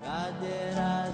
Radhe Radhe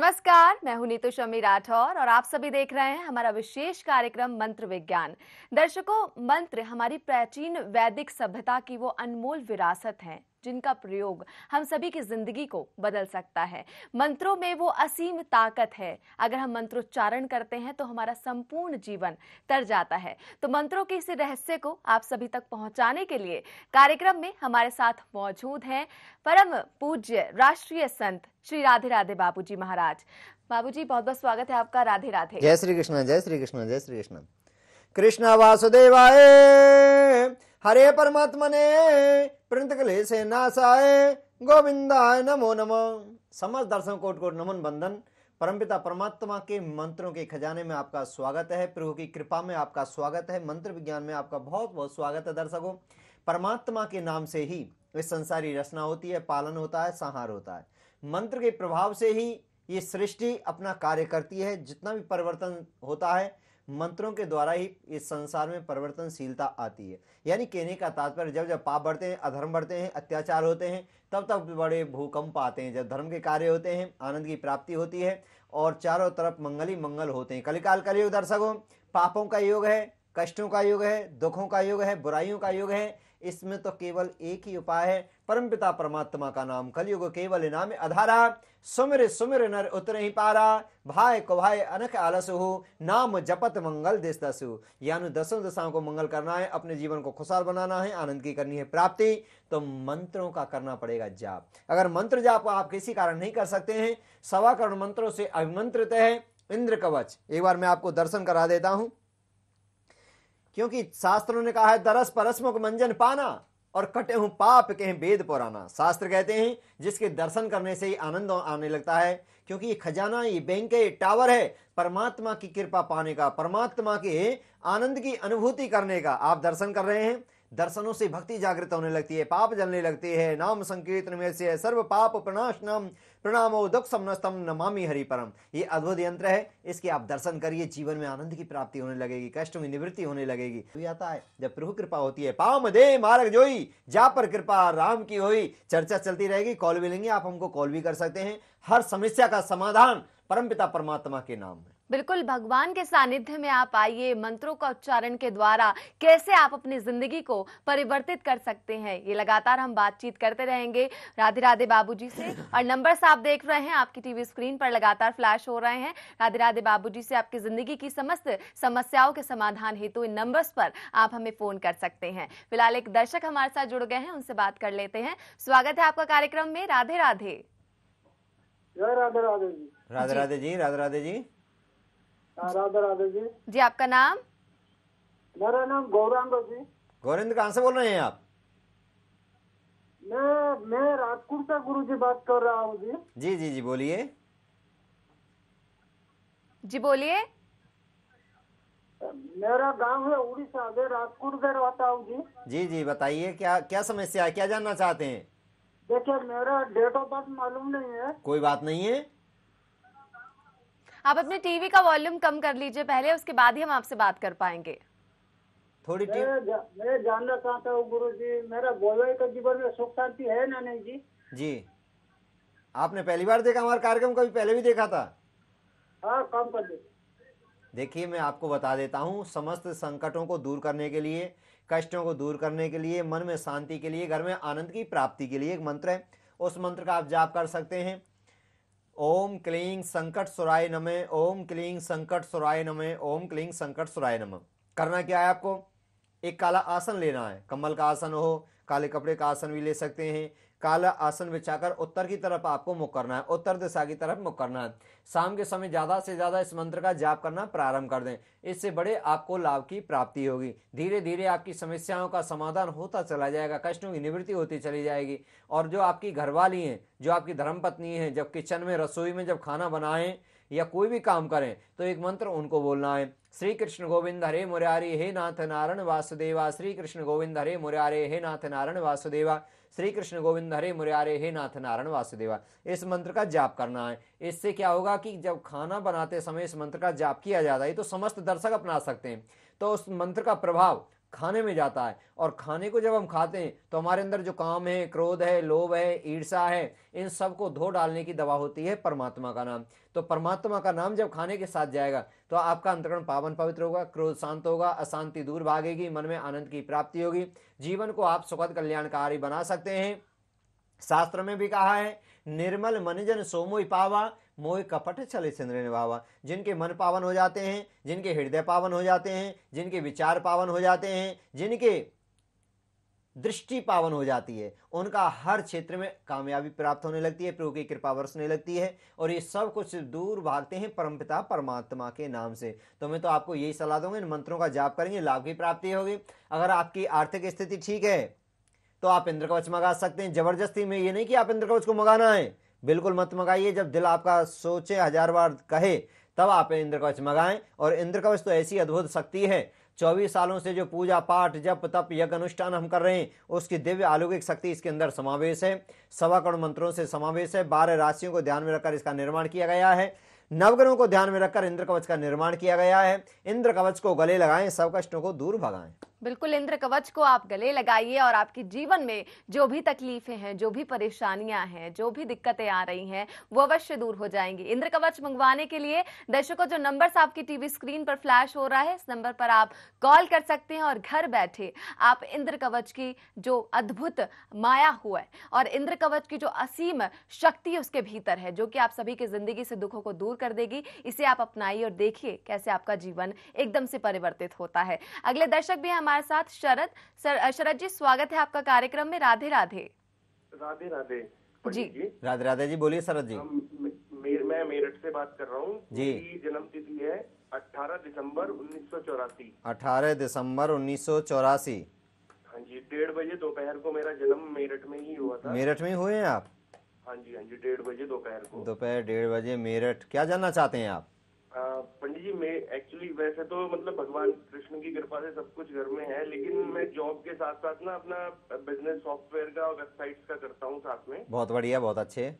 नमस्कार मैं हूं नीतू शमी राठौर और आप सभी देख रहे हैं हमारा विशेष कार्यक्रम मंत्र विज्ञान दर्शकों मंत्र हमारी प्राचीन वैदिक सभ्यता की वो अनमोल विरासत हैं जिनका प्रयोग हम सभी की जिंदगी को बदल सकता है मंत्रों में वो असीम ताकत है अगर हम मंत्रोच्चारण करते हैं तो हमारा संपूर्ण जीवन तर जाता है तो मंत्रों के इस रहस्य को आप सभी तक पहुंचाने के लिए कार्यक्रम में हमारे साथ मौजूद हैं परम पूज्य राष्ट्रीय संत श्री राधे राधे बाबू जी महाराज बाबू जी बहुत बहुत स्वागत है आपका राधे राधे जय श्री कृष्ण जय श्री कृष्ण जय श्री कृष्ण कृष्ण वासुदेवाए हरे परमात्मा ने प्रिंत क्लेश नाशाय गोविंदा नमो नमो समस्त दर्शन कोट कोट नमन बंदन परमपिता परमात्मा के मंत्रों के खजाने में आपका स्वागत है प्रभु की कृपा में आपका स्वागत है मंत्र विज्ञान में आपका बहुत बहुत स्वागत है दर्शकों परमात्मा के नाम से ही इस संसारी रचना होती है पालन होता है संहार होता है मंत्र के प्रभाव से ही ये सृष्टि अपना कार्य करती है जितना भी परिवर्तन होता है मंत्रों के द्वारा ही इस संसार में परिवर्तनशीलता आती है यानी कहने का तात्पर्य जब जब पाप बढ़ते हैं अधर्म बढ़ते हैं अत्याचार होते हैं तब तब बड़े भूकंप आते हैं जब धर्म के कार्य होते हैं आनंद की प्राप्ति होती है और चारों तरफ मंगल ही मंगल होते हैं कलिकाल का युग दर्शकों पापों का योग है कष्टों का युग है दुखों का युग है बुराइयों का युग है इसमें तो केवल एक ही उपाय है परमपिता परमात्मा का नाम कलयुग केवल नाम अधारा सुमिर सुमिर नर उतर ही पारा भाई को भाई अनख आलस हो नाम जपत मंगल दिस दसु यानी दसों दशाओं को मंगल करना है अपने जीवन को खुशहाल बनाना है आनंद की करनी है प्राप्ति तो मंत्रों का करना पड़ेगा जाप अगर मंत्र जाप आप किसी कारण नहीं कर सकते हैं सवा करण मंत्रों से अभिमंत्रित है इंद्र कवच एक बार मैं आपको दर्शन करा देता हूं क्योंकि शास्त्रों ने कहा है दरस परस मुख मंजन पाना और कटे हूं पाप के हैं वेद पुराना शास्त्र कहते हैं जिसके दर्शन करने से ही आनंद आने लगता है क्योंकि ये खजाना ये बैंक है ये टावर है परमात्मा की कृपा पाने का परमात्मा के आनंद की अनुभूति करने का आप दर्शन कर रहे हैं दर्शनों से भक्ति जागृत होने लगती है पाप जलने लगती है नाम संकीर्तन में से सर्व पाप प्रणाशनम प्रणामो दुख समनस्तम नमामि परम ये अद्भुत यंत्र है इसके आप दर्शन करिए जीवन में आनंद की प्राप्ति होने लगेगी कष्ट में निवृत्ति होने लगेगी तो आता है जब प्रभु कृपा होती है पाम दे मार्ग जोई जा पर कृपा राम की होई चर्चा चलती रहेगी कॉल भी लेंगे आप हमको कॉल भी कर सकते हैं हर समस्या का समाधान परमपिता परमात्मा के नाम में बिल्कुल भगवान के सानिध्य में आप आइए मंत्रों का उच्चारण के द्वारा कैसे आप अपनी जिंदगी को परिवर्तित कर सकते हैं ये लगातार हम बातचीत करते रहेंगे राधे राधे बाबूजी से और नंबर्स आप देख रहे हैं आपकी टीवी स्क्रीन पर लगातार फ्लैश हो रहे हैं राधे राधे बाबूजी से आपकी जिंदगी की समस्त समस्याओं के समाधान हेतु इन नंबर्स पर आप हमें फोन कर सकते हैं फिलहाल एक दर्शक हमारे साथ जुड़ गए हैं उनसे बात कर लेते हैं स्वागत है आपका कार्यक्रम में राधे राधे राधे राधे जी राधे राधे जी राधे राधे जी राधा राधे जी जी आपका नाम मेरा नाम गौरांग जी गौरंग कहाँ से बोल रहे हैं आप मैं मैं राजपुर से गुरु जी बात कर रहा हूँ जी जी जी जी बोलिए जी बोलिए मेरा गांव है उड़ीसा में राजपुर में रहता हूँ जी जी जी बताइए क्या क्या समस्या है क्या जानना चाहते हैं देखिए मेरा डेट ऑफ बर्थ मालूम नहीं है कोई बात नहीं है आप अपने टीवी का वॉल्यूम कम कर लीजिए पहले उसके बाद ही हम आपसे बात कर पाएंगे थोड़ी मैं, जा, मैं जानना चाहता हूँ गुरु जी मेरा बोलवाई का जीवन में सुख शांति है ना नहीं जी जी आपने पहली बार देखा हमारा कार्यक्रम कभी पहले भी देखा था हाँ काम कर देखिए मैं आपको बता देता हूँ समस्त संकटों को दूर करने के लिए कष्टों को दूर करने के लिए मन में शांति के लिए घर में आनंद की प्राप्ति के लिए एक मंत्र है उस मंत्र का आप जाप कर सकते हैं ओम क्लीं संकट सुराय नमे ओम क्लीं संकट सुराय नमे ओम क्लीं संकट सुराय नम करना क्या है आपको एक काला आसन लेना है कम्बल का आसन हो काले कपड़े का आसन भी ले सकते हैं काला आसन बिछाकर उत्तर की तरफ आपको मुख करना है उत्तर दिशा की तरफ मुख करना है शाम के समय ज़्यादा से ज़्यादा इस मंत्र का जाप करना प्रारंभ कर दें इससे बड़े आपको लाभ की प्राप्ति होगी धीरे धीरे आपकी समस्याओं का समाधान होता चला जाएगा कष्टों की निवृत्ति होती चली जाएगी और जो आपकी घरवाली हैं जो आपकी धर्मपत्नी हैं जब किचन में रसोई में जब खाना बनाएं या कोई भी काम करें तो एक मंत्र उनको बोलना है श्री कृष्ण गोविंद हरे मुरारी हे नाथ नारायण वासुदेवा श्री कृष्ण गोविंद हरे मुरारी हे नाथ नारायण वासुदेवा श्री कृष्ण गोविंद हरे मुरारे हे नाथ नारायण वासुदेवा इस मंत्र का जाप करना है इससे क्या होगा कि जब खाना बनाते समय इस मंत्र का जाप किया जाता है तो समस्त दर्शक अपना सकते हैं तो उस मंत्र का प्रभाव खाने में जाता है और खाने को जब हम खाते हैं तो हमारे अंदर जो काम है क्रोध है लोभ है ईर्षा है इन सब को धो डालने की दवा होती है परमात्मा का नाम तो परमात्मा का नाम जब खाने के साथ जाएगा तो आपका अंतरण पावन पवित्र होगा क्रोध शांत होगा अशांति दूर भागेगी मन में आनंद की प्राप्ति होगी जीवन को आप सुखद कल्याणकारी बना सकते हैं शास्त्र में भी कहा है निर्मल मनजन सोमो पावा मोह कपट चले चंद्र भावा जिनके मन पावन हो जाते हैं जिनके हृदय पावन हो जाते हैं जिनके विचार पावन हो जाते हैं जिनके दृष्टि पावन हो जाती है उनका हर क्षेत्र में कामयाबी प्राप्त होने लगती है प्रभु की कृपा बरसने लगती है और ये सब कुछ दूर भागते हैं परमपिता परमात्मा के नाम से तो मैं तो आपको यही सलाह दूंगा इन मंत्रों का जाप करेंगे लाभ की प्राप्ति होगी अगर आपकी आर्थिक स्थिति ठीक है तो आप इंद्र कवच मंगा सकते हैं जबरदस्ती में ये नहीं कि आप इंद्र कवच को मंगाना है बिल्कुल मत मंगाइए जब दिल आपका सोचे हजार बार कहे तब आप इंद्र कवच मंगाएं और इंद्र कवच तो ऐसी अद्भुत शक्ति है चौबीस सालों से जो पूजा पाठ जप तप यज्ञ अनुष्ठान हम कर रहे हैं उसकी दिव्य आलौकिक शक्ति इसके अंदर समावेश है सवा करोड़ मंत्रों से समावेश है बारह राशियों को ध्यान में रखकर इसका निर्माण किया गया है नवग्रहों को ध्यान में रखकर इंद्र कवच का निर्माण किया गया है इंद्र कवच को गले लगाएं सब कष्टों को दूर भगाएं बिल्कुल इंद्र कवच को आप गले लगाइए और आपके जीवन में जो भी तकलीफें हैं जो भी परेशानियां हैं जो भी दिक्कतें आ रही हैं वो अवश्य दूर हो जाएंगी इंद्र कवच मंगवाने के लिए दर्शकों जो नंबर्स आपकी टीवी स्क्रीन पर फ्लैश हो रहा है इस नंबर पर आप कॉल कर सकते हैं और घर बैठे आप इंद्र कवच की जो अद्भुत माया हुआ है और इंद्र कवच की जो असीम शक्ति उसके भीतर है जो कि आप सभी की जिंदगी से दुखों को दूर कर देगी इसे आप अपनाइए और देखिए कैसे आपका जीवन एकदम से परिवर्तित होता है अगले दर्शक भी हम हमारे साथ शरद शरद जी स्वागत है आपका कार्यक्रम में राधे राधे राधे राधे जी राधे राधे जी बोलिए शरद जी मैं मेरठ से बात कर रहा हूँ जी जन्म तिथि है अठारह दिसंबर उन्नीस सौ चौरासी अठारह दिसंबर उन्नीस सौ चौरासी हाँ जी डेढ़ बजे दोपहर को मेरा जन्म मेरठ में ही हुआ था मेरठ में हुए हैं आप हाँ जी हाँ जी डेढ़ बजे दोपहर को दोपहर डेढ़ बजे मेरठ क्या जानना चाहते हैं आप पंडित जी मैं एक्चुअली वैसे तो मतलब भगवान कृष्ण की कृपा से सब कुछ घर में है लेकिन हम्म। मैं जॉब के साथ साथ ना अपना बिजनेस सॉफ्टवेयर का और वेबसाइट्स का करता हूँ साथ में बहुत बढ़िया बहुत अच्छे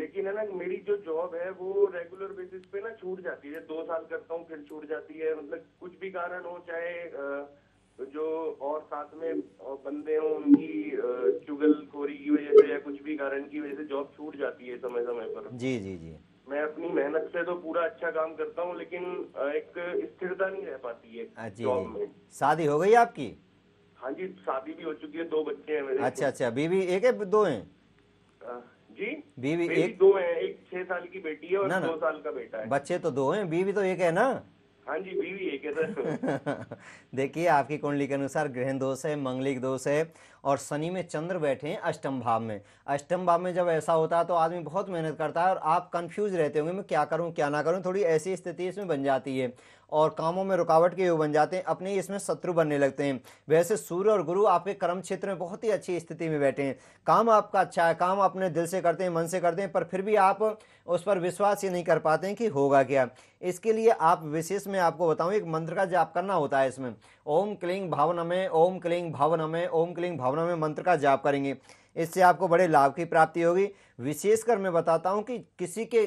लेकिन है ना मेरी जो जॉब है वो रेगुलर बेसिस पे ना छूट जाती है दो साल करता हूँ फिर छूट जाती है मतलब कुछ भी कारण हो चाहे जो और साथ में बंदे हों उनकी चुगलखोरी की वजह से या कुछ भी कारण की वजह से जॉब छूट जाती है समय समय पर जी जी जी मैं अपनी मेहनत से तो पूरा अच्छा काम करता हूँ लेकिन एक स्थिरता नहीं रह पाती है हाँ जॉब में शादी हो गई आपकी हाँ जी शादी भी हो चुकी है दो बच्चे हैं मेरे अच्छा अच्छा बीवी एक है दो है जी बीवी एक दो है एक छह साल की बेटी है और दो साल का बेटा है बच्चे तो दो हैं बीवी तो एक है ना हाँ जी बीवी एक है सर देखिए आपकी कुंडली के अनुसार ग्रहण दोष है मंगलिक दोष है और शनि में चंद्र बैठे हैं अष्टम भाव में अष्टम भाव में जब ऐसा होता है तो आदमी बहुत मेहनत करता है और आप कंफ्यूज रहते होंगे मैं क्या करूं क्या ना करूं थोड़ी ऐसी स्थिति इसमें बन जाती है और कामों में रुकावट के योग बन जाते हैं अपने इसमें शत्रु बनने लगते हैं वैसे सूर्य और गुरु आपके कर्म क्षेत्र में बहुत ही अच्छी स्थिति में बैठे हैं काम आपका अच्छा है काम अपने दिल से करते हैं मन से करते हैं पर फिर भी आप उस पर विश्वास ये नहीं कर पाते हैं कि होगा क्या इसके लिए आप विशेष में आपको बताऊँ एक मंत्र का जाप करना होता है इसमें ओम क्लिंग भावना में ओम क्लिंग भावना में ओम क्लिंग भावना में मंत्र का जाप करेंगे इससे आपको बड़े लाभ की प्राप्ति होगी विशेषकर मैं बताता हूँ कि किसी के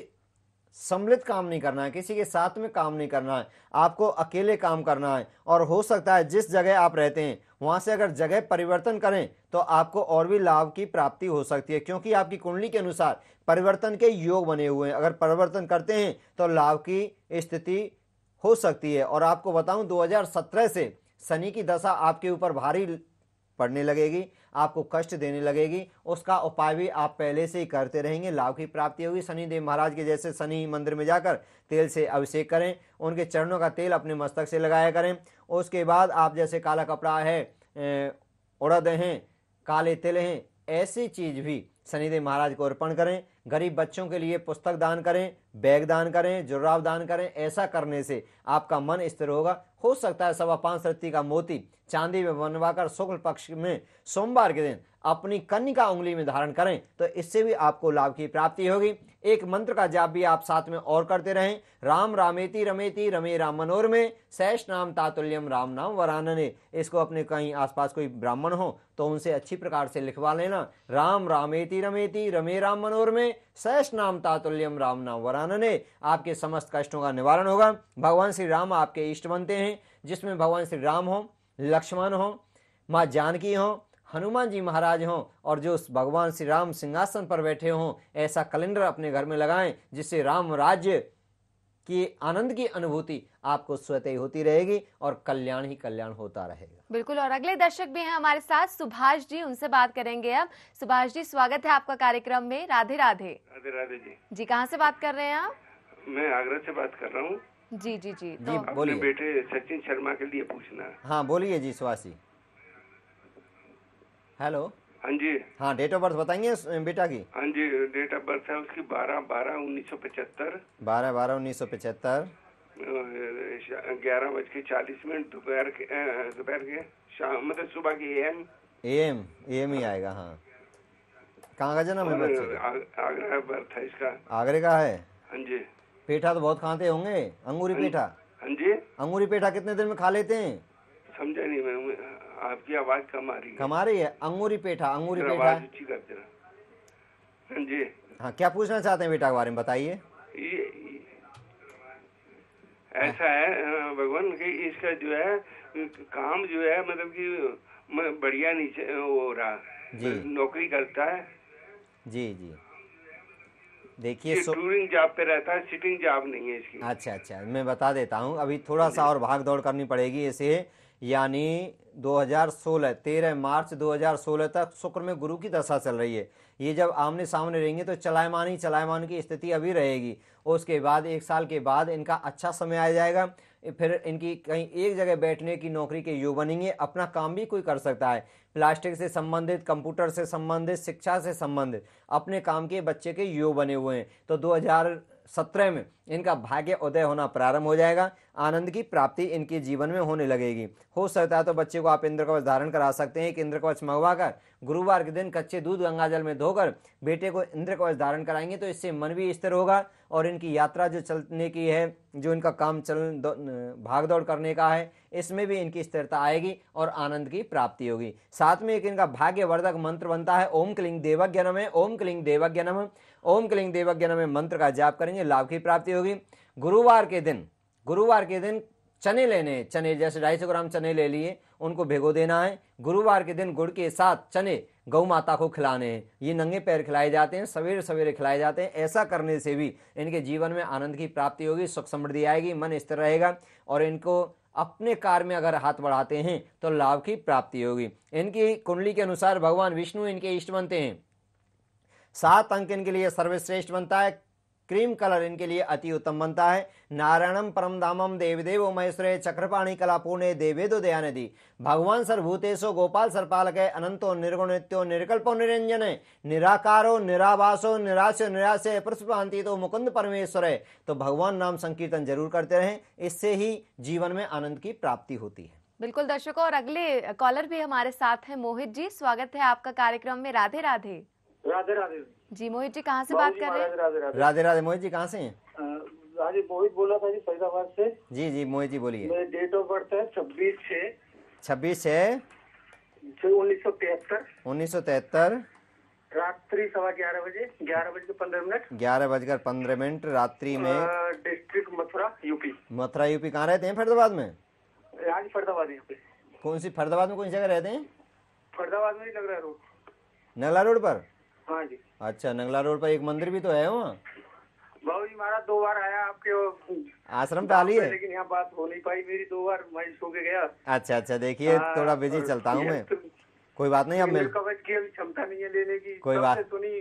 सम्मिलित काम नहीं करना है किसी के साथ में काम नहीं करना है आपको अकेले काम करना है और हो सकता है जिस जगह आप रहते हैं वहाँ से अगर जगह परिवर्तन करें तो आपको और भी लाभ की प्राप्ति हो सकती है क्योंकि आपकी कुंडली के अनुसार परिवर्तन के योग बने हुए हैं अगर परिवर्तन करते हैं तो लाभ की स्थिति हो सकती है और आपको बताऊं 2017 से शनि की दशा आपके ऊपर भारी पड़ने लगेगी आपको कष्ट देने लगेगी उसका उपाय भी आप पहले से ही करते रहेंगे लाभ की प्राप्ति होगी शनि देव महाराज के जैसे शनि मंदिर में जाकर तेल से अभिषेक करें उनके चरणों का तेल अपने मस्तक से लगाया करें उसके बाद आप जैसे काला कपड़ा है उड़द हैं काले तिल हैं ऐसी चीज़ भी शनिदेव महाराज को अर्पण करें गरीब बच्चों के लिए पुस्तक दान करें बैग दान करें जुर्राब दान करें ऐसा करने से आपका मन स्थिर होगा हो सकता है सवा पाँच रत्ती का मोती चांदी में बनवाकर शुक्ल पक्ष में सोमवार के दिन अपनी कन्या का उंगली में धारण करें तो इससे भी आपको लाभ की प्राप्ति होगी एक मंत्र का जाप भी आप साथ में और करते रहें राम रामेति रमेति रमे राम मनोर में शैष नाम तातुल्यम राम नाम वरानने इसको अपने कहीं आसपास कोई ब्राह्मण हो तो उनसे अच्छी प्रकार से लिखवा लेना राम रामेति रमेति रमे राम मनोर में शैष नाम तातुल्यम राम नाम वरानने आपके समस्त कष्टों का निवारण होगा भगवान श्री राम आपके इष्ट बनते हैं जिसमें भगवान श्री राम हो लक्ष्मण हो माँ जानकी हों हनुमान जी महाराज हों और जो भगवान श्री राम सिंहासन पर बैठे हों ऐसा कैलेंडर अपने घर में लगाएं जिससे राम राज्य की आनंद की अनुभूति आपको स्वतः होती रहेगी और कल्याण ही कल्याण होता रहेगा बिल्कुल और अगले दर्शक भी हैं हमारे साथ सुभाष जी उनसे बात करेंगे अब सुभाष जी स्वागत है आपका कार्यक्रम में राधे राधे राधे राधे जी जी कहाँ से बात कर रहे हैं आप मैं आगरा से बात कर रहा हूँ जी जी जी तो जी बोलिए बेटे सचिन शर्मा के लिए पूछना हाँ बोलिए जी सुभाष जी हेलो हाँ जी हाँ डेट ऑफ बर्थ बताएंगे बेटा की हाँ जी डेट ऑफ बर्थ है उसकी बारह बारह उन्नीस सौ पचहत्तर बारह बारह उन्नीस सौ पचहत्तर ग्यारह बज के चालीस मिनट दोपहर के दोपहर के शाम मतलब सुबह के A M A M A M ही आएगा हाँ कहाँ का जन्म है बच्चे आगरा का बर्थ है इसका आगरे का है हाँ जी पेठा तो बहुत खाते होंगे अंगूरी हाँ पेठा हाँ जी अंगूरी पेठा कितने दिन में खा लेते हैं समझा नहीं मैं आपकी आवाज कम आ रही है कम आ रही है अंगूरी पेठा अंगूरी पेठा अच्छी कर देना हाँ जी हाँ क्या पूछना चाहते हैं बेटा के बारे में बताइए ऐसा है हाँ, भगवान कि इसका जो है काम जो है मतलब कि बढ़िया नीचे हो रहा जी नौकरी करता है जी जी देखिए सो... टूरिंग जॉब पे रहता है सिटिंग जॉब नहीं है इसकी अच्छा अच्छा मैं बता देता हूँ अभी थोड़ा सा और भाग दौड़ करनी पड़ेगी इसे यानी 2016 13 मार्च 2016 तक शुक्र में गुरु की दशा चल रही है ये जब आमने सामने रहेंगे तो चलायमान ही चलायमान की स्थिति अभी रहेगी उसके बाद एक साल के बाद इनका अच्छा समय आ जाएगा फिर इनकी कहीं एक जगह बैठने की नौकरी के युग बनेंगे अपना काम भी कोई कर सकता है प्लास्टिक से संबंधित कंप्यूटर से संबंधित शिक्षा से संबंधित अपने काम के बच्चे के युग बने हुए हैं तो 2017 में इनका भाग्य उदय होना प्रारंभ हो जाएगा आनंद की प्राप्ति इनके जीवन में होने लगेगी हो सकता है तो बच्चे को आप इंद्र कवच धारण करा सकते हैं एक इंद्र कवच मंगवा कर गुरुवार के दिन कच्चे दूध गंगा जल में धोकर बेटे को इंद्र कवच धारण कराएंगे तो इससे मन भी स्थिर होगा और इनकी यात्रा जो चलने की है जो इनका काम चल भाग दौड़ करने का है इसमें भी इनकी स्थिरता आएगी और आनंद की प्राप्ति होगी साथ में एक इनका भाग्यवर्धक मंत्र बनता है ओम क्लिंग देवज्ञ नम ओम क्लिंग देवज्ञ नम ओम क्लिंग देवज्ञ नम मंत्र का जाप करेंगे लाभ की प्राप्ति होगी गुरुवार के दिन गुरुवार के दिन चने लेने चने जैसे ढाई सौ ग्राम चने ले लिए उनको भिगो देना है गुरुवार के दिन गुड़ के साथ चने गौ माता को खिलाने हैं ये नंगे पैर खिलाए जाते हैं सवेरे सवेरे खिलाए जाते हैं ऐसा करने से भी इनके जीवन में आनंद की प्राप्ति होगी सुख समृद्धि आएगी मन स्थिर रहेगा और इनको अपने कार्य में अगर हाथ बढ़ाते हैं तो लाभ की प्राप्ति होगी इनकी कुंडली के अनुसार भगवान विष्णु इनके इष्ट बनते हैं सात अंक इनके लिए सर्वश्रेष्ठ बनता है क्रीम कलर इनके लिए अति उत्तम बनता है नारायणम परम दामम देवदेव महेश्वरे चक्रपाणी कला पुणे देवेदो दयानिधि भगवान सर्वभूतेशो गोपाल सर्पालक अनंतो निर्गुणित्यो निर्कल्पो निरंजन निराकारो निराभासो निराशो निराशे पुष्पांति तो मुकुंद परमेश्वर है तो भगवान नाम संकीर्तन जरूर करते रहे इससे ही जीवन में आनंद की प्राप्ति होती है बिल्कुल दर्शकों और अगले कॉलर भी हमारे साथ हैं मोहित जी स्वागत है आपका कार्यक्रम में राधे राधे राधे राधे जी मोहित जी कहाँ से बात कर रहे हैं राधे राधे मोहित जी कहाँ से हैं हाँ जी मोहित बोला था जी फैजाबाद से जी जी मोहित जी बोलिए मेरे डेट ऑफ बर्थ है छब्बीस छः छब्बीस छः उन्नीस सौ तिहत्तर उन्नीस सौ तिहत्तर रात्रि सवा ग्यारह बजे ग्यारह बजकर पंद्रह मिनट ग्यारह बजकर पंद्रह मिनट रात्रि में district Mathura UP Mathura UP कहाँ रहते हैं फरीदाबाद में आज हाँ फरीदाबाद यहाँ कौन सी फरीदाबाद में कौन सी जगह रहते हैं फरीदाबाद में ही नगरा रोड नगला रोड पर हाँ जी अच्छा नंगला रोड पर एक मंदिर भी तो है वहाँ बाबू जी महाराज दो बार आया आपके आश्रम डाली है लेकिन यहाँ बात हो नहीं पाई मेरी दो बार मैं सो के गया अच्छा अच्छा देखिए थोड़ा बिजी हाँ, चलता हूँ मैं तो कोई बात नहीं अब कवच की अभी क्षमता नहीं है लेने की कोई बात सुनी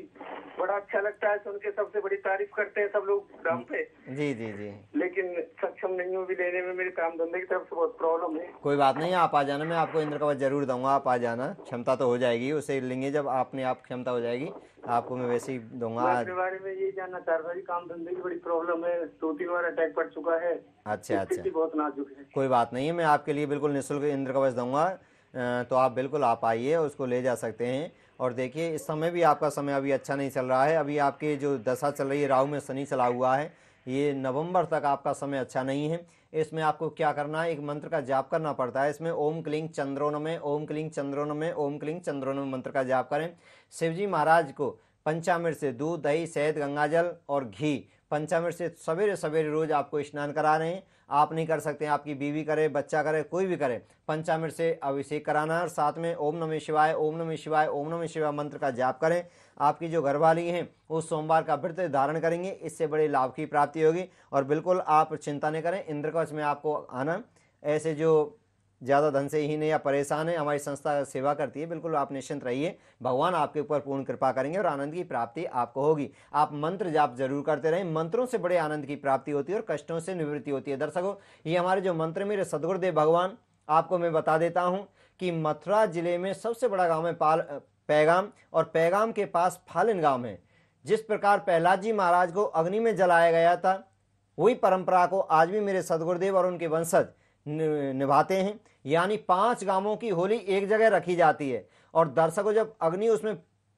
बड़ा अच्छा लगता है सुन के सबसे बड़ी तारीफ करते हैं सब लोग दाम पे जी जी जी लेकिन सक्षम नहीं हूँ लेने में मेरे काम धंधे की तरफ से बहुत प्रॉब्लम है कोई बात नहीं आप आ जाना मैं आपको इंद्र कवच जरूर दूंगा आप आ जाना क्षमता तो हो जाएगी उसे लेंगे जब आपने आप क्षमता हो जाएगी आपको मैं वैसे ही दूंगा बारे में ये जानना चाह रहा काम धंधे की बड़ी प्रॉब्लम है दो तीन बार अटैक पड़ चुका है अच्छा अच्छा बहुत नाजुक है कोई बात नहीं है मैं आपके लिए बिल्कुल निःशुल्क इंद्र कवच दूंगा तो आप बिल्कुल आप आइए उसको ले जा सकते हैं और देखिए इस समय भी आपका समय अभी अच्छा नहीं चल रहा है अभी आपके जो दशा चल रही है राहु में शनि चला हुआ है ये नवंबर तक आपका समय अच्छा नहीं है इसमें आपको क्या करना है एक मंत्र का जाप करना पड़ता है इसमें ओम क्लिंग चंद्रोन में ओम क्लिंग चंद्रोन में ओम क्लिंग चंद्रोन में मंत्र का जाप करें शिवजी महाराज को पंचामृत से दूध दही शहद गंगाजल और घी पंचामृत से सवेरे सवेरे रोज आपको स्नान करा रहे हैं आप नहीं कर सकते आपकी बीवी करे बच्चा करे कोई भी करे पंचामृत से अभिषेक कराना और साथ में ओम नमः शिवाय ओम नमः शिवाय ओम नमः शिवाय मंत्र का जाप करें आपकी जो घरवाली हैं वो सोमवार का व्रत धारण करेंगे इससे बड़े लाभ की प्राप्ति होगी और बिल्कुल आप चिंता नहीं करें इंद्रकवच में आपको आना ऐसे जो ज़्यादा धन से ही है या परेशान है हमारी संस्था सेवा करती है बिल्कुल आप निश्चिंत रहिए भगवान आपके ऊपर पूर्ण कृपा करेंगे और आनंद की प्राप्ति आपको होगी आप मंत्र जाप जरूर करते रहें मंत्रों से बड़े आनंद की प्राप्ति होती है और कष्टों से निवृत्ति होती है दर्शकों ये हमारे जो मंत्र मेरे सदगुरुदेव भगवान आपको मैं बता देता हूँ कि मथुरा जिले में सबसे बड़ा गाँव है पाल पैगाम और पैगाम के पास फालिन गाँव है जिस प्रकार प्रहलाद जी महाराज को अग्नि में जलाया गया था वही परंपरा को आज भी मेरे सदगुरुदेव और उनके वंशज निभाते हैं यानी पांच गांवों की होली एक जगह रखी जाती है और दर्शकों जब अग्नि उसमें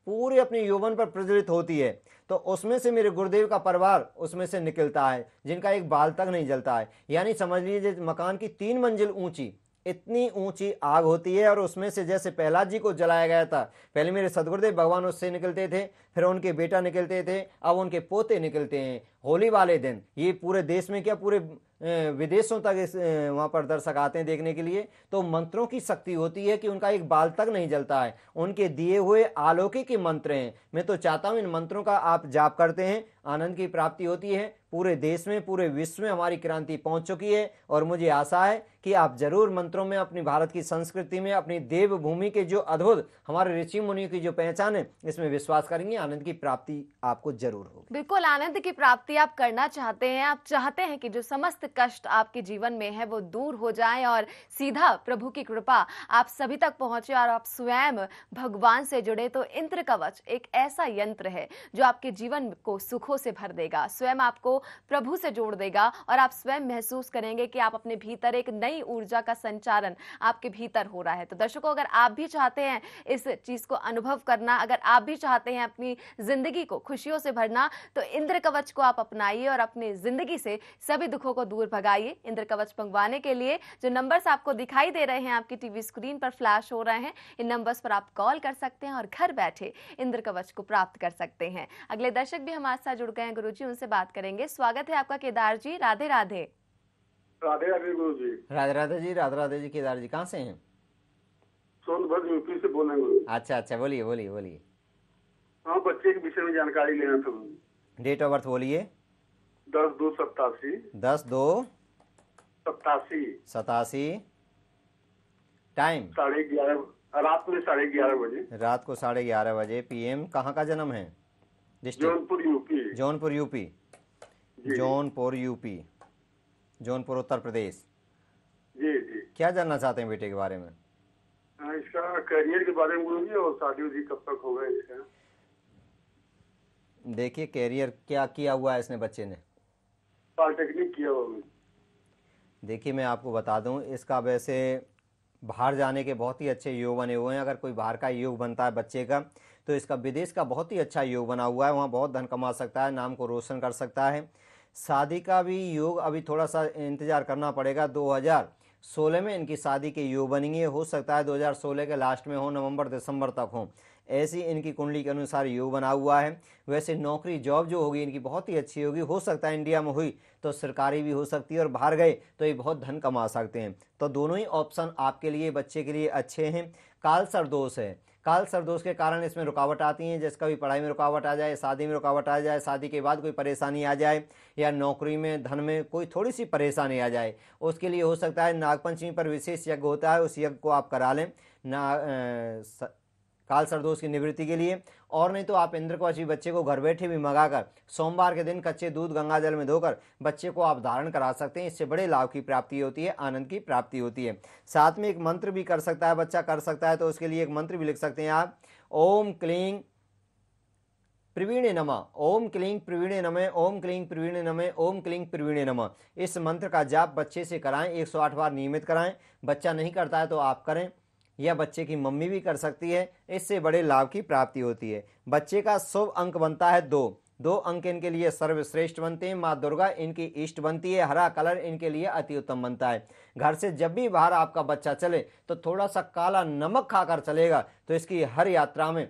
पूरे अपने यौवन पर प्रज्वलित होती है तो उसमें से मेरे गुरुदेव का परिवार उसमें से निकलता है जिनका एक बाल तक नहीं जलता है यानी समझ लीजिए मकान की तीन मंजिल ऊंची इतनी ऊंची आग होती है और उसमें से जैसे प्रहलाद जी को जलाया गया था पहले मेरे सदगुरुदेव भगवान उससे निकलते थे फिर उनके बेटा निकलते थे अब उनके पोते निकलते हैं होली वाले दिन ये पूरे देश में क्या पूरे विदेशों तक इस वहाँ पर दर्शक आते हैं देखने के लिए तो मंत्रों की शक्ति होती है कि उनका एक बाल तक नहीं जलता है उनके दिए हुए आलौकिक ही मंत्र हैं मैं तो चाहता हूँ इन मंत्रों का आप जाप करते हैं आनंद की प्राप्ति होती है पूरे देश में पूरे विश्व में हमारी क्रांति पहुंच चुकी है और मुझे आशा है कि आप जरूर मंत्रों में अपनी भारत की संस्कृति में अपनी देवभूमि के जो अद्भुत हमारे ऋषि मुनि की जो पहचान है इसमें विश्वास करेंगे आनंद की प्राप्ति आपको जरूर होगी बिल्कुल आनंद की प्राप्ति आप करना चाहते हैं आप चाहते हैं कि जो समस्त कष्ट आपके जीवन में है वो दूर हो जाए और सीधा प्रभु की कृपा आप सभी तक पहुंचे और आप स्वयं भगवान से जुड़े तो इंद्र कवच एक ऐसा यंत्र है जो आपके जीवन को सुखों से भर देगा स्वयं आपको प्रभु से जोड़ देगा और आप स्वयं महसूस करेंगे कि आप अपने भीतर एक नई ऊर्जा का संचालन आपके भीतर हो रहा है तो दर्शकों अगर आप भी चाहते हैं इस चीज़ को अनुभव करना अगर आप भी चाहते हैं अपनी ज़िंदगी को खुशियों से भरना तो इंद्र कवच को आप अपनाइए और अपनी ज़िंदगी से सभी दुखों को दूर दूर भगाइए इंद्र कवच मंगवाने के लिए जो नंबर्स आपको दिखाई दे रहे हैं आपकी टीवी स्क्रीन पर फ्लैश हो रहे हैं इन नंबर्स पर आप कॉल कर सकते हैं और घर बैठे इंद्र कवच को प्राप्त कर सकते हैं अगले दर्शक भी हमारे साथ जुड़ गए हैं गुरु जी उनसे बात करेंगे स्वागत है आपका केदार जी राधे राधे राधे राधे गुरु जी राधे राधे जी राधे राधे जी केदार जी कहाँ से हैं सोनभद्र यूपी से बोल रहे गुरु अच्छा अच्छा बोलिए बोलिए बोलिए हाँ बच्चे के विषय में जानकारी लेना था डेट ऑफ बर्थ बोलिए दस दो सतासी दस दो सतासी सतासी टाइम साढ़े ग्यारह रात में साढ़े ग्यारह बजे रात को साढ़े ग्यारह बजे पीएम कहाँ का जन्म है Jaunpur UP Jaunpur UP Jaunpur UP Jaunpur Uttar Pradesh जी जी क्या जानना चाहते हैं बेटे के बारे में हाँ, इसका करियर के बारे में बोलिए और शादी उदी कब तक होगा इसका देखिए कैरियर क्या किया हुआ है इसने बच्चे ने पॉलिटेक्निक किया हुआ देखिए मैं आपको बता दूं इसका वैसे बाहर जाने के बहुत ही अच्छे योग बने हुए हैं अगर कोई बाहर का योग बनता है बच्चे का तो इसका विदेश का बहुत ही अच्छा योग बना हुआ है वहाँ बहुत धन कमा सकता है नाम को रोशन कर सकता है शादी का भी योग अभी थोड़ा सा इंतज़ार करना पड़ेगा 2016 में इनकी शादी के योग बनेंगे हो सकता है 2016 के लास्ट में हो नवंबर दिसंबर तक हो ऐसी इनकी कुंडली के अनुसार योग बना हुआ है वैसे नौकरी जॉब जो होगी इनकी बहुत ही अच्छी होगी हो सकता है इंडिया में हुई तो सरकारी भी हो सकती है और बाहर गए तो ये बहुत धन कमा सकते हैं तो दोनों ही ऑप्शन आपके लिए बच्चे के लिए अच्छे हैं काल सरदोष है काल सरदोष के कारण इसमें रुकावट आती है जैसे भी पढ़ाई में रुकावट आ जाए शादी में रुकावट आ जाए शादी के बाद कोई परेशानी आ जाए या नौकरी में धन में कोई थोड़ी सी परेशानी आ जाए उसके लिए हो सकता है नागपंचमी पर विशेष यज्ञ होता है उस यज्ञ को आप करा लें ना आ, स, काल सरदोष की निवृत्ति के लिए और नहीं तो आप अच्छी बच्चे को घर बैठे भी मंगाकर सोमवार के दिन कच्चे दूध गंगा जल में धोकर बच्चे को आप धारण करा सकते हैं इससे बड़े लाभ की प्राप्ति होती है आनंद की प्राप्ति होती है साथ में एक मंत्र भी कर सकता है बच्चा कर सकता है तो उसके लिए एक मंत्र भी लिख सकते हैं आप ओम क्लीं प्रवीण नम ओम क्लीं प्रवीण नमः ओम क्लीं प्रवीण नमः ओम क्लीं प्रवीण नम इस मंत्र का जाप बच्चे से कराएं 108 बार नियमित कराएं बच्चा नहीं करता है तो आप करें यह बच्चे की मम्मी भी कर सकती है इससे बड़े लाभ की प्राप्ति होती है बच्चे का शुभ अंक बनता है दो दो अंक इनके लिए सर्वश्रेष्ठ बनते हैं माँ दुर्गा इनकी इष्ट बनती है हरा कलर इनके लिए अति उत्तम बनता है घर से जब भी बाहर आपका बच्चा चले तो थोड़ा सा काला नमक खाकर चलेगा तो इसकी हर यात्रा में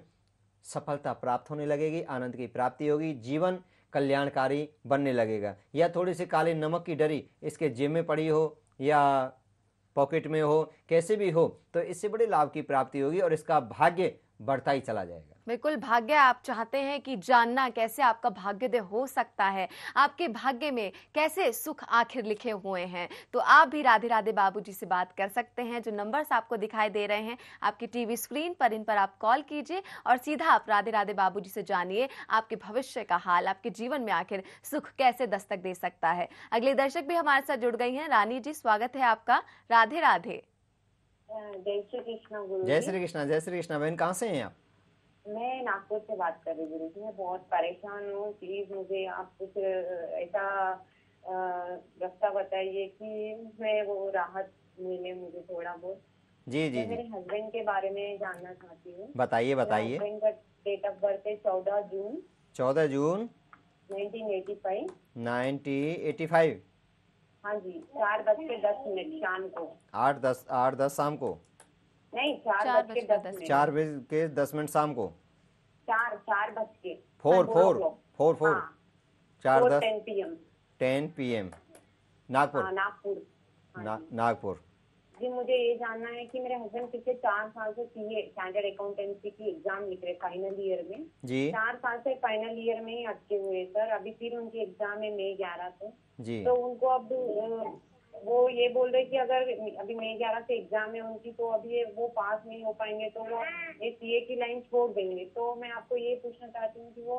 सफलता प्राप्त होने लगेगी आनंद की प्राप्ति होगी जीवन कल्याणकारी बनने लगेगा या थोड़ी सी काले नमक की डरी इसके जेब में पड़ी हो या पॉकेट में हो कैसे भी हो तो इससे बड़े लाभ की प्राप्ति होगी और इसका भाग्य बढ़ता ही चला जाएगा बिल्कुल भाग्य आप चाहते हैं कि जानना कैसे आपका भाग्योदय हो सकता है आपके भाग्य में कैसे सुख आखिर लिखे हुए हैं तो आप भी राधे राधे बाबू जी से बात कर सकते हैं जो नंबर्स आपको दिखाई दे रहे हैं आपकी टीवी स्क्रीन पर इन पर आप कॉल कीजिए और सीधा आप राधे राधे बाबू जी से जानिए आपके भविष्य का हाल आपके जीवन में आखिर सुख कैसे दस्तक दे सकता है अगले दर्शक भी हमारे साथ जुड़ गई है रानी जी स्वागत है आपका राधे राधे जय श्री कृष्ण जय श्री कृष्णा जय श्री कृष्ण बहन कहाँ से हैं आप मैं नागपुर से बात कर रही हूँ मैं बहुत परेशान हूँ प्लीज मुझे आप कुछ ऐसा रास्ता बताइए कि मैं वो राहत मिले मुझे थोड़ा बहुत जी जी मेरे हस्बैंड के बारे में जानना चाहती हूँ बताइए बताइए डेट ऑफ बर्थ है चौदह जून चौदह जून 1985 1985 हाँ जी चार बज के दस मिनट शाम को आठ दस आठ दस शाम को नहीं चार बज के दस मिनट शाम को चार चार बज के फोर फोर फोर हाँ। फोर चार दस ten P ten PM P एम नागपुर हाँ, नागपुर हाँ नागपुर जी मुझे ये जानना है कि मेरे हस्बैंड पिछले चार साल से सीए स्टैंडर्ड अकाउंटेंसी की एग्जाम निकले फाइनल ईयर में जी चार साल से फाइनल ईयर में ही अटके हुए सर अभी फिर उनकी एग्जाम है मई ग्यारह से जी तो उनको अब वो ये बोल रहे कि अगर अभी मई ग्यारह से एग्जाम है उनकी तो अभी ये वो पास नहीं हो पाएंगे तो वो ये सीए की लाइन छोड़ देंगे तो मैं आपको ये पूछना चाहती हूँ कि वो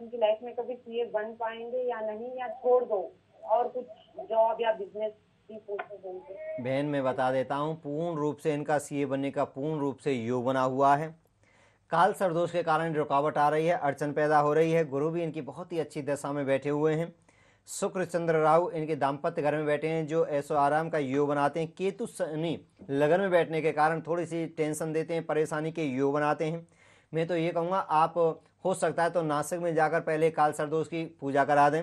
उनकी लाइफ में कभी सीए बन पाएंगे या नहीं या छोड़ दो और कुछ जॉब या बिजनेस बहन मैं बता देता हूँ पूर्ण रूप से इनका सीए बनने का पूर्ण रूप से योग बना हुआ है काल सरदोष के कारण रुकावट आ रही है अड़चन पैदा हो रही है गुरु भी इनकी बहुत ही अच्छी दशा में बैठे हुए हैं शुक्र चंद्र राहु इनके दाम्पत्य घर में बैठे हैं जो ऐसो आराम का योग बनाते हैं केतु शनि लगन में बैठने के कारण थोड़ी सी टेंशन देते हैं परेशानी के योग बनाते हैं मैं तो ये कहूँगा आप हो सकता है तो नासिक में जाकर पहले काल सरदोष की पूजा करा दें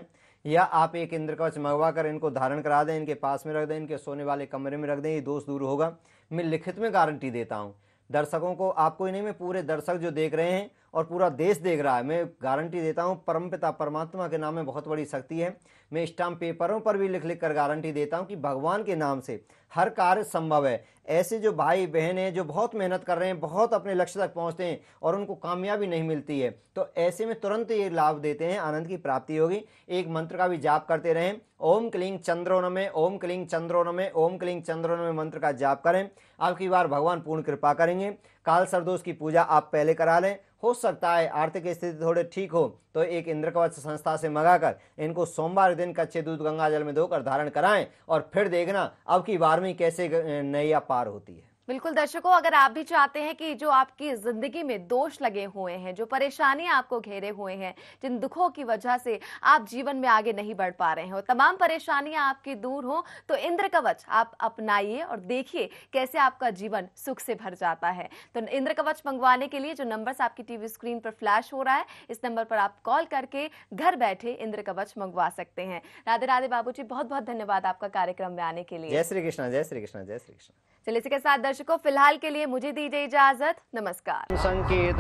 या आप एक इंद्र कवच मंगवा कर इनको धारण करा दें इनके पास में रख दें इनके सोने वाले कमरे में रख दें ये दोष दूर होगा मैं लिखित में गारंटी देता हूँ दर्शकों को आपको ही नहीं मैं पूरे दर्शक जो देख रहे हैं और पूरा देश देख रहा है मैं गारंटी देता हूँ परमपिता परमात्मा के नाम में बहुत बड़ी शक्ति है मैं स्टाम्प पेपरों पर भी लिख लिख कर गारंटी देता हूँ कि भगवान के नाम से हर कार्य संभव है ऐसे जो भाई बहन हैं जो बहुत मेहनत कर रहे हैं बहुत अपने लक्ष्य तक पहुंचते हैं और उनको कामयाबी नहीं मिलती है तो ऐसे में तुरंत ये लाभ देते हैं आनंद की प्राप्ति होगी एक मंत्र का भी जाप करते रहें ओम क्लिंग चंद्रोन में ओम क्लिंग चंद्रोन में ओम क्लिंग चंद्रोन में मंत्र का जाप करें आपकी बार भगवान पूर्ण कृपा करेंगे काल सरदोष की पूजा आप पहले करा लें हो सकता है आर्थिक स्थिति थोड़े ठीक हो तो एक इंद्रकवच संस्था से मंगाकर इनको सोमवार दिन कच्चे दूध गंगा जल में धोकर धारण कराएं और फिर देखना अब की बारहवीं कैसे नया पार होती है बिल्कुल दर्शकों अगर आप भी चाहते हैं कि जो आपकी जिंदगी में दोष लगे हुए हैं जो परेशानियां आपको घेरे हुए हैं जिन दुखों की वजह से आप जीवन में आगे नहीं बढ़ पा रहे हो तमाम परेशानियां आपकी दूर हो तो इंद्र कवच आप अपनाइए और देखिए कैसे आपका जीवन सुख से भर जाता है तो इंद्र कवच मंगवाने के लिए जो नंबर आपकी टीवी स्क्रीन पर फ्लैश हो रहा है इस नंबर पर आप कॉल करके घर बैठे इंद्र कवच मंगवा सकते हैं राधे राधे बाबू जी बहुत बहुत धन्यवाद आपका कार्यक्रम में आने के लिए जय श्री कृष्ण जय श्री कृष्ण जय श्री कृष्ण चलिए इसी के साथ दर्शकों फिलहाल के लिए मुझे दीजिए इजाजत नमस्कार संकेत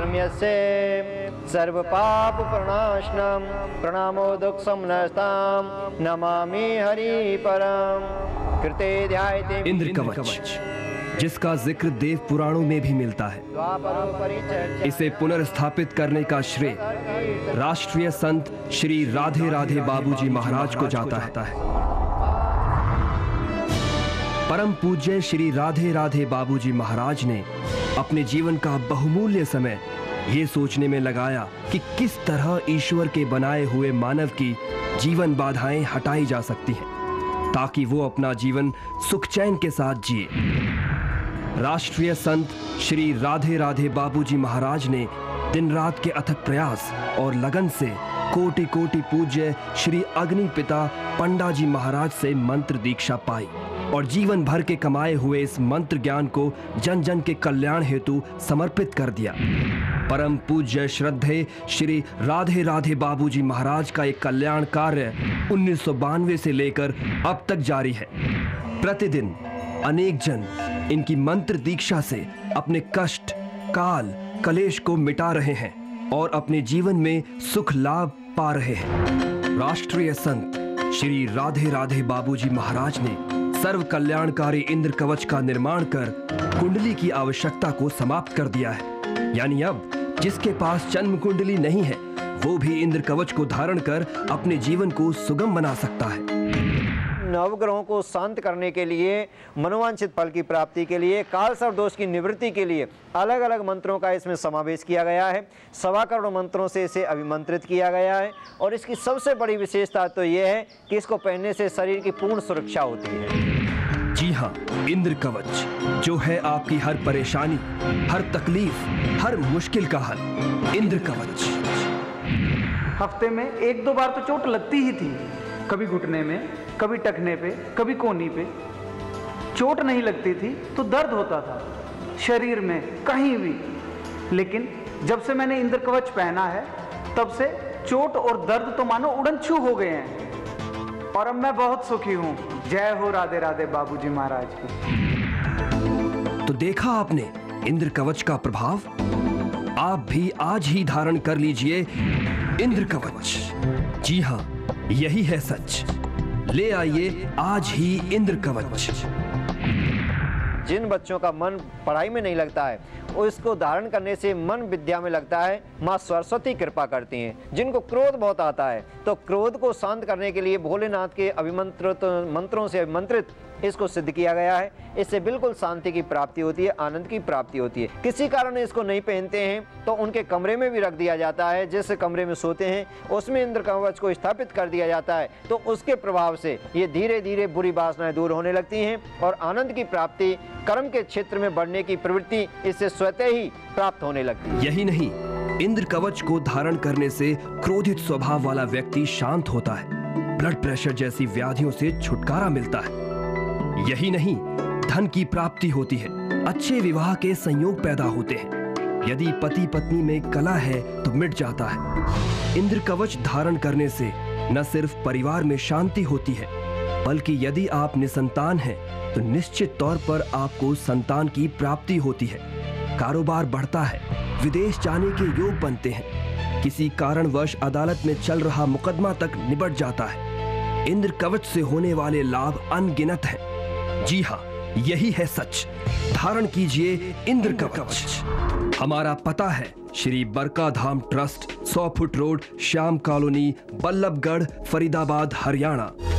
सर्व पाप प्रणाशनम प्रणामो दुख समस्ताम नमामि हरि परम कृते ध्याय इंद्र कवच जिसका जिक्र देव पुराणों में भी मिलता है इसे पुनर्स्थापित करने का श्रेय राष्ट्रीय संत श्री राधे राधे बाबूजी महाराज को जाता है परम पूज्य श्री राधे राधे बाबूजी महाराज ने अपने जीवन का बहुमूल्य समय ये सोचने में लगाया कि किस तरह ईश्वर के बनाए हुए मानव की जीवन बाधाएं हटाई जा सकती हैं ताकि वो अपना जीवन सुख चैन के साथ जिए राष्ट्रीय संत श्री राधे राधे बाबूजी महाराज ने दिन रात के अथक प्रयास और लगन से कोटि कोटि पूज्य श्री अग्नि पिता पंडा जी महाराज से मंत्र दीक्षा पाई और जीवन भर के कमाए हुए इस मंत्र ज्ञान को जन जन के कल्याण हेतु समर्पित कर दिया परम पूज्य श्रद्धे श्री राधे राधे बाबूजी महाराज का एक कल्याण कार्य उन्नीस से लेकर अब तक जारी है प्रतिदिन अनेक जन इनकी मंत्र दीक्षा से अपने कष्ट काल कलेश को मिटा रहे हैं और अपने जीवन में सुख लाभ पा रहे हैं राष्ट्रीय संत श्री राधे राधे बाबूजी महाराज ने सर्व कल्याणकारी इंद्र कवच का निर्माण कर कुंडली की आवश्यकता को समाप्त कर दिया है यानी अब जिसके पास जन्म कुंडली नहीं है वो भी इंद्र कवच को धारण कर अपने जीवन को सुगम बना सकता है नवग्रहों को शांत करने के लिए मनोवांछित फल की प्राप्ति के लिए काल सर्व दोष की निवृत्ति के लिए अलग अलग मंत्रों का इसमें समावेश किया गया है सवा करोड़ मंत्रों से इसे अभिमंत्रित किया गया है और इसकी सबसे बड़ी विशेषता तो ये है कि इसको पहनने से शरीर की पूर्ण सुरक्षा होती है जी हाँ इंद्र कवच जो है आपकी हर परेशानी हर तकलीफ हर मुश्किल का हल इंद्र कवच हफ्ते में एक दो बार तो चोट लगती ही थी कभी घुटने में कभी टखने पे कभी कोनी पे चोट नहीं लगती थी तो दर्द होता था शरीर में कहीं भी लेकिन जब से मैंने इंद्र कवच पहना है तब से चोट और दर्द तो मानो उड़न छू हो गए हैं और अब मैं बहुत सुखी हूं जय हो राधे राधे बाबूजी महाराज की तो देखा आपने इंद्र कवच का प्रभाव आप भी आज ही धारण कर लीजिए इंद्र कवच जी हाँ यही है सच ले आइए आज ही इंद्र कवच जिन बच्चों का मन पढ़ाई में नहीं लगता है उसको धारण करने से मन विद्या में लगता है माँ सरस्वती कृपा करती हैं जिनको क्रोध बहुत आता है तो क्रोध को शांत करने के लिए भोलेनाथ के अभिमंत्रित मंत्रों से मंत्रित इसको सिद्ध किया गया है इससे बिल्कुल शांति की प्राप्ति होती है आनंद की प्राप्ति होती है किसी कारण इसको नहीं पहनते हैं तो उनके कमरे में भी रख दिया जाता है जिस कमरे में सोते हैं उसमें इंद्र कवच को स्थापित कर दिया जाता है तो उसके प्रभाव से ये धीरे धीरे बुरी वासनाएं दूर होने लगती हैं और आनंद की प्राप्ति कर्म के क्षेत्र में बढ़ने की प्रवृत्ति इससे स्वतः ही प्राप्त होने लगती है यही नहीं इंद्र कवच को धारण करने से क्रोधित स्वभाव वाला व्यक्ति शांत होता है ब्लड प्रेशर जैसी व्याधियों से छुटकारा मिलता है यही नहीं धन की प्राप्ति होती है अच्छे विवाह के संयोग पैदा होते हैं यदि पति पत्नी में कला है तो मिट जाता है इंद्र कवच धारण करने से न सिर्फ परिवार में शांति होती है बल्कि यदि आप निसंतान हैं तो निश्चित तौर पर आपको संतान की प्राप्ति होती है कारोबार बढ़ता है विदेश जाने के योग बनते हैं किसी कारणवश अदालत में चल रहा मुकदमा तक निबट जाता है इंद्र कवच से होने वाले लाभ अनगिनत हैं जी हाँ यही है सच धारण कीजिए इंद्र कवच हमारा पता है श्री बरका धाम ट्रस्ट सौ foot road Shyam colony Ballabhgarh Faridabad Haryana